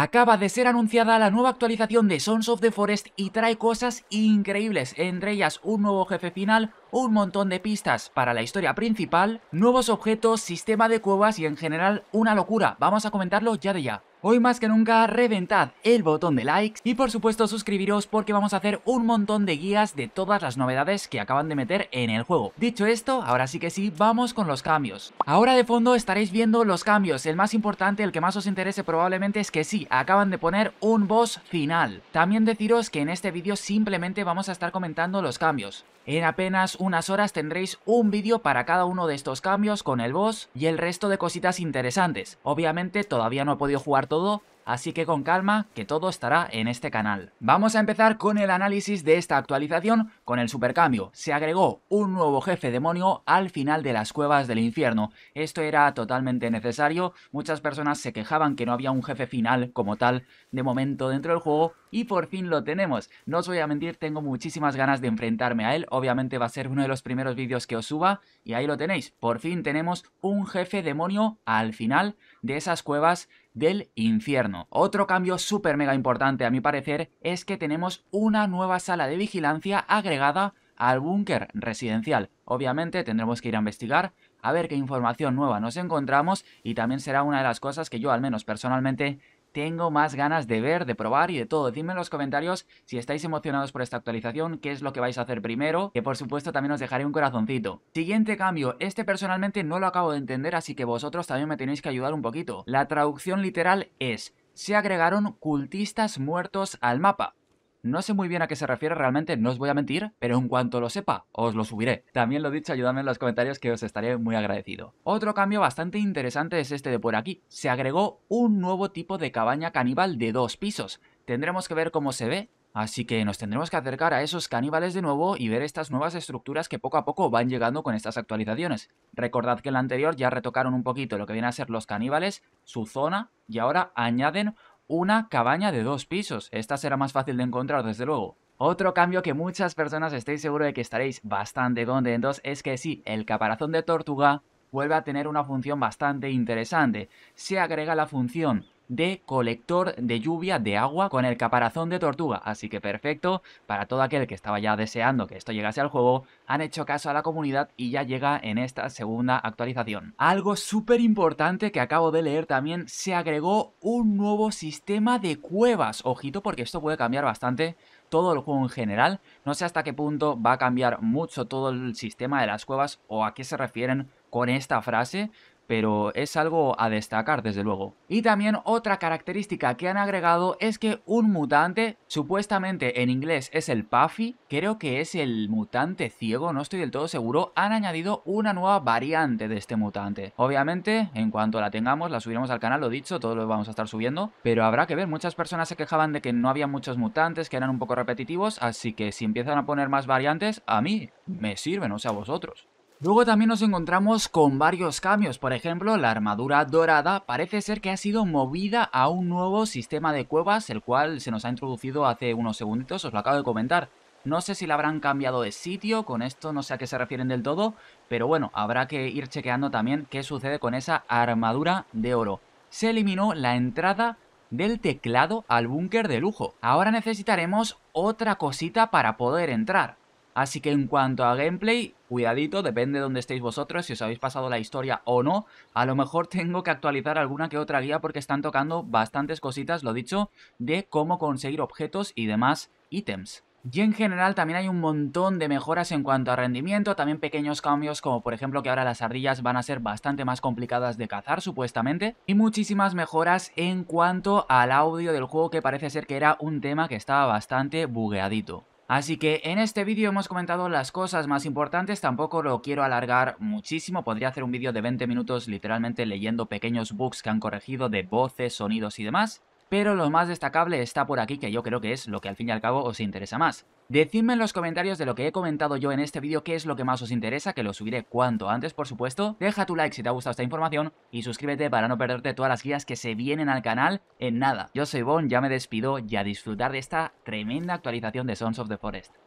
Acaba de ser anunciada la nueva actualización de Sons of the Forest y trae cosas increíbles, entre ellas un nuevo jefe final, un montón de pistas para la historia principal, nuevos objetos, sistema de cuevas y en general una locura, vamos a comentarlo ya de ya. Hoy más que nunca reventad el botón de likes y por supuesto suscribiros porque vamos a hacer un montón de guías de todas las novedades que acaban de meter en el juego. Dicho esto, ahora sí que sí, vamos con los cambios. Ahora de fondo estaréis viendo los cambios, el más importante, el que más os interese probablemente es que sí, acaban de poner un boss final. También deciros que en este vídeo simplemente vamos a estar comentando los cambios. En apenas unas horas tendréis un vídeo para cada uno de estos cambios con el boss y el resto de cositas interesantes. Obviamente todavía no he podido jugar todo, así que con calma que todo estará en este canal. Vamos a empezar con el análisis de esta actualización con el supercambio. Se agregó un nuevo jefe demonio al final de las cuevas del infierno. Esto era totalmente necesario, muchas personas se quejaban que no había un jefe final como tal de momento dentro del juego y por fin lo tenemos. No os voy a mentir, tengo muchísimas ganas de enfrentarme a él, obviamente va a ser uno de los primeros vídeos que os suba y ahí lo tenéis. Por fin tenemos un jefe demonio al final de esas cuevas del infierno. Otro cambio súper mega importante a mi parecer es que tenemos una nueva sala de vigilancia agregada al búnker residencial. Obviamente tendremos que ir a investigar a ver qué información nueva nos encontramos y también será una de las cosas que yo al menos personalmente tengo más ganas de ver, de probar y de todo. Decidme en los comentarios si estáis emocionados por esta actualización, qué es lo que vais a hacer primero, que por supuesto también os dejaré un corazoncito. Siguiente cambio, este personalmente no lo acabo de entender, así que vosotros también me tenéis que ayudar un poquito. La traducción literal es se agregaron cultistas muertos al mapa. No sé muy bien a qué se refiere realmente, no os voy a mentir, pero en cuanto lo sepa, os lo subiré. También lo dicho, ayudadme en los comentarios que os estaré muy agradecido. Otro cambio bastante interesante es este de por aquí. Se agregó un nuevo tipo de cabaña caníbal de dos pisos. Tendremos que ver cómo se ve, Así que nos tendremos que acercar a esos caníbales de nuevo y ver estas nuevas estructuras que poco a poco van llegando con estas actualizaciones. Recordad que en la anterior ya retocaron un poquito lo que vienen a ser los caníbales, su zona, y ahora añaden una cabaña de dos pisos. Esta será más fácil de encontrar, desde luego. Otro cambio que muchas personas estoy seguro de que estaréis bastante contentos es que sí, el caparazón de tortuga vuelve a tener una función bastante interesante. Se agrega la función de colector de lluvia de agua con el caparazón de tortuga. Así que perfecto, para todo aquel que estaba ya deseando que esto llegase al juego, han hecho caso a la comunidad y ya llega en esta segunda actualización. Algo súper importante que acabo de leer también, se agregó un nuevo sistema de cuevas. Ojito porque esto puede cambiar bastante todo el juego en general. No sé hasta qué punto va a cambiar mucho todo el sistema de las cuevas o a qué se refieren con esta frase, pero es algo a destacar desde luego. Y también otra característica que han agregado es que un mutante, supuestamente en inglés es el Puffy, creo que es el mutante ciego, no estoy del todo seguro, han añadido una nueva variante de este mutante. Obviamente, en cuanto la tengamos, la subiremos al canal, lo dicho, todo lo vamos a estar subiendo, pero habrá que ver, muchas personas se quejaban de que no había muchos mutantes, que eran un poco repetitivos, así que si empiezan a poner más variantes, a mí me sirven, o sea, a vosotros. Luego también nos encontramos con varios cambios, por ejemplo la armadura dorada parece ser que ha sido movida a un nuevo sistema de cuevas, el cual se nos ha introducido hace unos segunditos, os lo acabo de comentar. No sé si la habrán cambiado de sitio, con esto no sé a qué se refieren del todo, pero bueno, habrá que ir chequeando también qué sucede con esa armadura de oro. Se eliminó la entrada del teclado al búnker de lujo. Ahora necesitaremos otra cosita para poder entrar. Así que en cuanto a gameplay, cuidadito, depende de dónde estéis vosotros, si os habéis pasado la historia o no. A lo mejor tengo que actualizar alguna que otra guía porque están tocando bastantes cositas, lo dicho, de cómo conseguir objetos y demás ítems. Y en general también hay un montón de mejoras en cuanto a rendimiento, también pequeños cambios como por ejemplo que ahora las ardillas van a ser bastante más complicadas de cazar supuestamente y muchísimas mejoras en cuanto al audio del juego que parece ser que era un tema que estaba bastante bugueadito. Así que en este vídeo hemos comentado las cosas más importantes, tampoco lo quiero alargar muchísimo, podría hacer un vídeo de 20 minutos literalmente leyendo pequeños bugs que han corregido de voces, sonidos y demás. Pero lo más destacable está por aquí, que yo creo que es lo que al fin y al cabo os interesa más. Decidme en los comentarios de lo que he comentado yo en este vídeo qué es lo que más os interesa, que lo subiré cuanto antes por supuesto. Deja tu like si te ha gustado esta información y suscríbete para no perderte todas las guías que se vienen al canal en nada. Yo soy Bon, ya me despido y a disfrutar de esta tremenda actualización de Sons of the Forest.